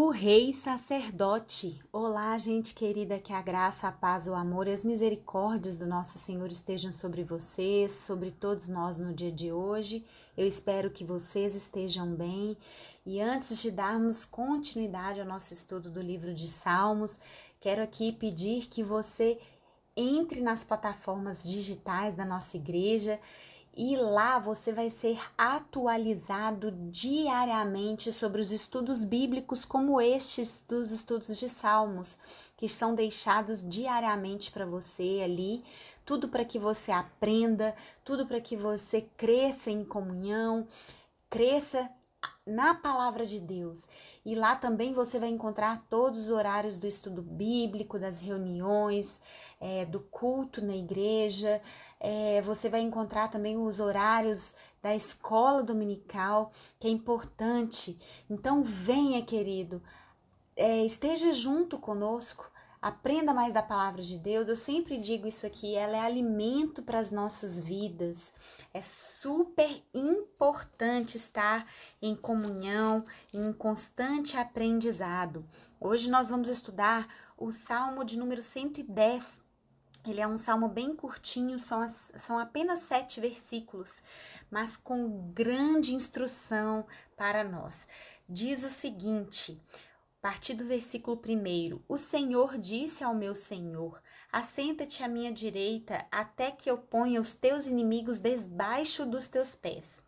O Rei Sacerdote. Olá, gente querida, que a graça, a paz, o amor e as misericórdias do nosso Senhor estejam sobre vocês, sobre todos nós no dia de hoje. Eu espero que vocês estejam bem. E antes de darmos continuidade ao nosso estudo do livro de Salmos, quero aqui pedir que você entre nas plataformas digitais da nossa igreja e lá você vai ser atualizado diariamente sobre os estudos bíblicos, como estes dos estudos de Salmos, que são deixados diariamente para você ali, tudo para que você aprenda, tudo para que você cresça em comunhão, cresça na palavra de Deus. E lá também você vai encontrar todos os horários do estudo bíblico, das reuniões, é, do culto na igreja. É, você vai encontrar também os horários da escola dominical, que é importante. Então, venha, querido, é, esteja junto conosco aprenda mais da palavra de Deus. Eu sempre digo isso aqui, ela é alimento para as nossas vidas. É super importante estar em comunhão, em constante aprendizado. Hoje nós vamos estudar o Salmo de número 110. Ele é um salmo bem curtinho, são, as, são apenas sete versículos, mas com grande instrução para nós. Diz o seguinte: partir do versículo 1: O Senhor disse ao meu Senhor: Assenta-te à minha direita, até que eu ponha os teus inimigos debaixo dos teus pés.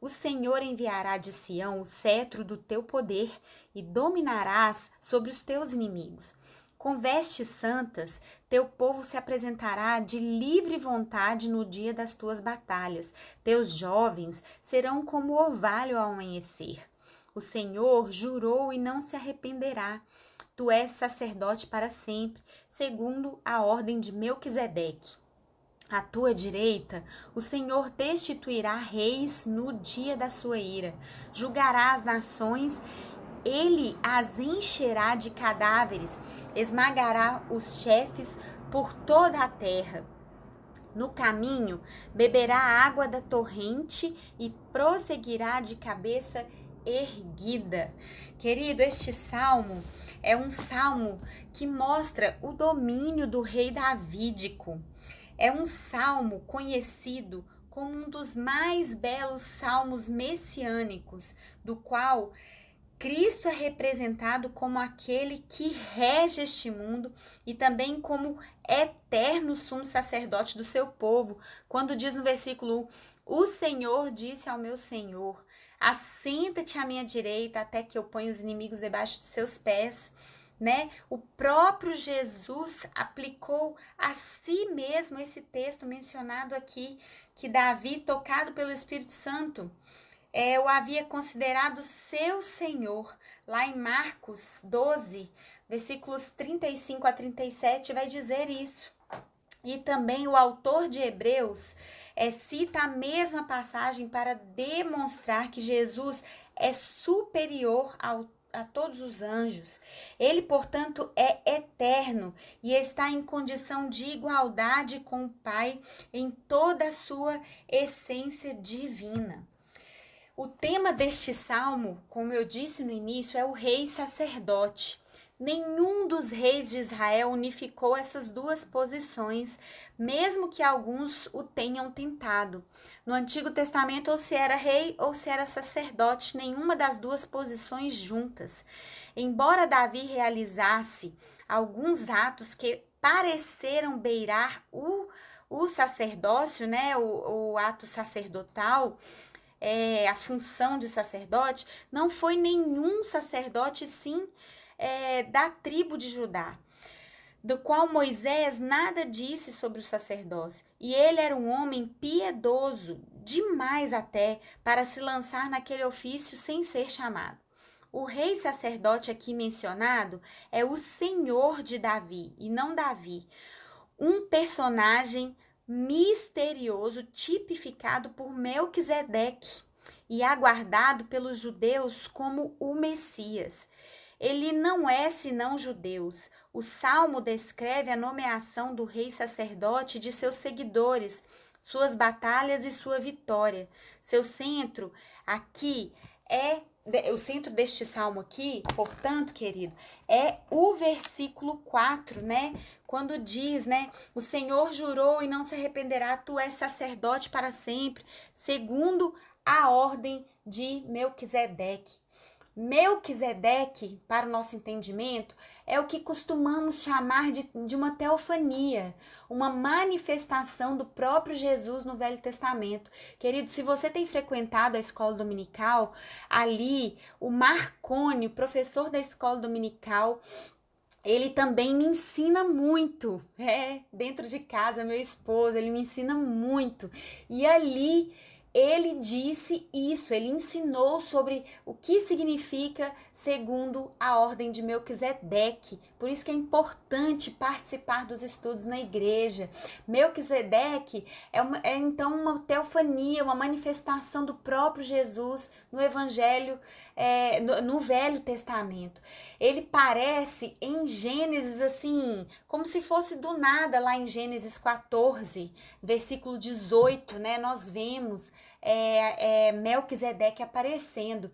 O Senhor enviará de Sião o cetro do teu poder e dominarás sobre os teus inimigos. Com vestes santas, teu povo se apresentará de livre vontade no dia das tuas batalhas. Teus jovens serão como orvalho ao amanhecer. O Senhor jurou e não se arrependerá. Tu és sacerdote para sempre, segundo a ordem de Melquisedeque. À tua direita, o Senhor destituirá reis no dia da sua ira. Julgará as nações, ele as encherá de cadáveres, esmagará os chefes por toda a terra. No caminho, beberá água da torrente e prosseguirá de cabeça erguida erguida. Querido, este salmo é um salmo que mostra o domínio do rei davídico. É um salmo conhecido como um dos mais belos salmos messiânicos, do qual Cristo é representado como aquele que rege este mundo e também como eterno sumo sacerdote do seu povo, quando diz no versículo 1: O Senhor disse ao meu Senhor: assenta-te à minha direita até que eu ponha os inimigos debaixo de seus pés. Né? O próprio Jesus aplicou a si mesmo esse texto mencionado aqui, que Davi, tocado pelo Espírito Santo, é, o havia considerado seu Senhor. Lá em Marcos 12, versículos 35 a 37, vai dizer isso. E também o autor de Hebreus é, cita a mesma passagem para demonstrar que Jesus é superior ao a todos os anjos. Ele, portanto, é eterno e está em condição de igualdade com o Pai em toda a sua essência divina. O tema deste salmo, como eu disse no início, é o rei sacerdote. Nenhum dos reis de Israel unificou essas duas posições, mesmo que alguns o tenham tentado. No Antigo Testamento, ou se era rei ou se era sacerdote, nenhuma das duas posições juntas. Embora Davi realizasse alguns atos que pareceram beirar o, o sacerdócio, né, o, o ato sacerdotal, é, a função de sacerdote, não foi nenhum sacerdote, sim é, da tribo de Judá, do qual Moisés nada disse sobre o sacerdócio. E ele era um homem piedoso, demais até, para se lançar naquele ofício sem ser chamado. O rei sacerdote aqui mencionado é o senhor de Davi e não Davi, um personagem misterioso tipificado por Melquisedeque e aguardado pelos judeus como o Messias. Ele não é senão judeus. O salmo descreve a nomeação do rei sacerdote de seus seguidores, suas batalhas e sua vitória. Seu centro aqui é o centro deste salmo aqui, portanto, querido, é o versículo 4, né? Quando diz, né? O Senhor jurou e não se arrependerá, tu és sacerdote para sempre, segundo a ordem de Melquisedeque. Melquisedeque, para o nosso entendimento, é o que costumamos chamar de, de uma teofania, uma manifestação do próprio Jesus no Velho Testamento. Querido, se você tem frequentado a escola dominical, ali o Marcone, o professor da escola dominical, ele também me ensina muito, é, dentro de casa, meu esposo, ele me ensina muito. E ali ele disse isso, ele ensinou sobre o que significa segundo a ordem de Melquisedeque. Por isso que é importante participar dos estudos na igreja. Melquisedeque é, uma, é então uma teofania, uma manifestação do próprio Jesus no Evangelho, é, no, no Velho Testamento. Ele parece em Gênesis assim, como se fosse do nada lá em Gênesis 14, versículo 18, né? Nós vemos é, é, Melquisedeque aparecendo.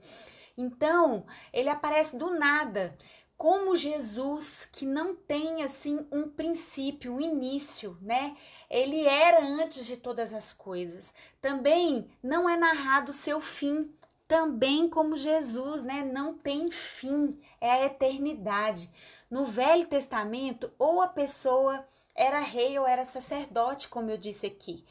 Então, ele aparece do nada, como Jesus, que não tem assim um princípio, um início, né? Ele era antes de todas as coisas. Também não é narrado o seu fim. Também como Jesus, né, não tem fim, é a eternidade. No Velho Testamento, ou a pessoa era rei ou era sacerdote, como eu disse aqui.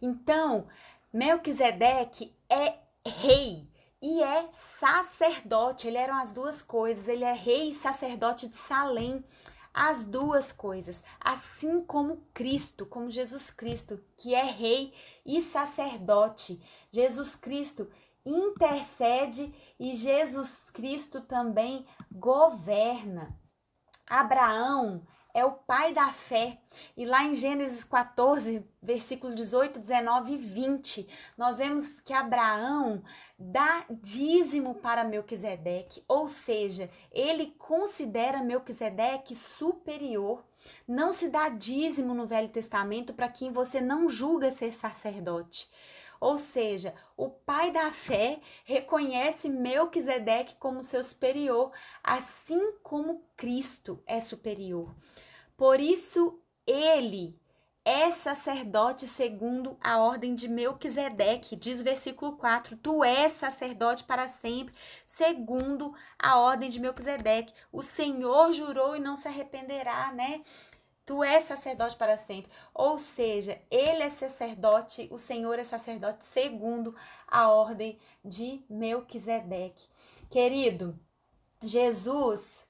Então, Melquisedeque é rei, e é sacerdote. Ele eram as duas coisas. Ele é rei e sacerdote de Salém. As duas coisas, assim como Cristo, como Jesus Cristo, que é rei e sacerdote. Jesus Cristo intercede e Jesus Cristo também governa. Abraão é o pai da fé. E lá em Gênesis 14, versículo 18, 19 e 20, nós vemos que Abraão dá dízimo para Melquisedeque, ou seja, ele considera Melquisedeque superior. Não se dá dízimo no Velho Testamento para quem você não julga ser sacerdote. Ou seja, o pai da fé reconhece Melquisedeque como seu superior, assim como Cristo é superior. Por isso, ele é sacerdote segundo a ordem de Melquisedeque, diz versículo 4. Tu és sacerdote para sempre, segundo a ordem de Melquisedeque. O Senhor jurou e não se arrependerá, né? Tu és sacerdote para sempre. Ou seja, ele é sacerdote, o Senhor é sacerdote segundo a ordem de Melquisedeque. Querido, Jesus,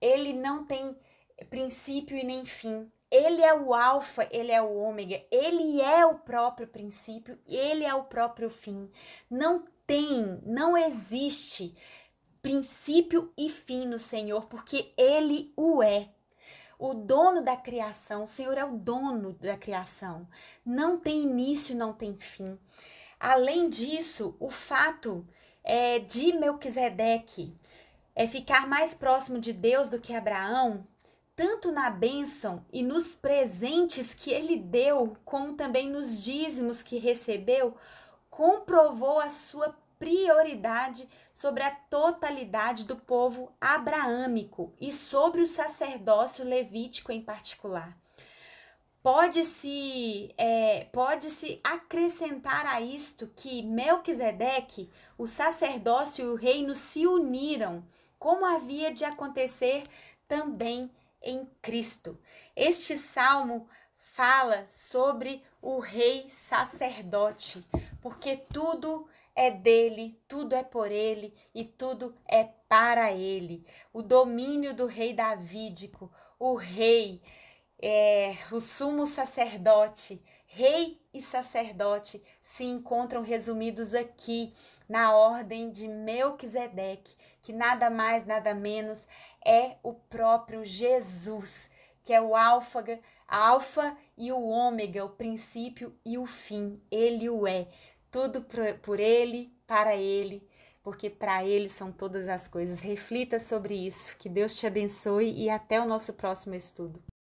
ele não tem princípio e nem fim. Ele é o alfa, ele é o ômega, ele é o próprio princípio, ele é o próprio fim. Não tem, não existe princípio e fim no Senhor, porque ele o é o dono da criação, o Senhor é o dono da criação. Não tem início, não tem fim. Além disso, o fato é, de Melquisedeque é ficar mais próximo de Deus do que Abraão, tanto na bênção e nos presentes que ele deu, como também nos dízimos que recebeu, comprovou a sua prioridade sobre a totalidade do povo abraâmico e sobre o sacerdócio levítico em particular. Pode-se é, pode -se acrescentar a isto que Melquisedeque, o sacerdócio e o reino se uniram, como havia de acontecer também em Cristo. Este salmo fala sobre o rei sacerdote, porque tudo é dele, tudo é por ele e tudo é para ele. O domínio do rei davídico, o rei, é, o sumo sacerdote, rei e sacerdote se encontram resumidos aqui na ordem de Melquisedeque, que nada mais, nada menos é o próprio Jesus, que é o alfa, alfa e o ômega, o princípio e o fim. Ele o é tudo por ele, para ele, porque para ele são todas as coisas. Reflita sobre isso. Que Deus te abençoe e até o nosso próximo estudo.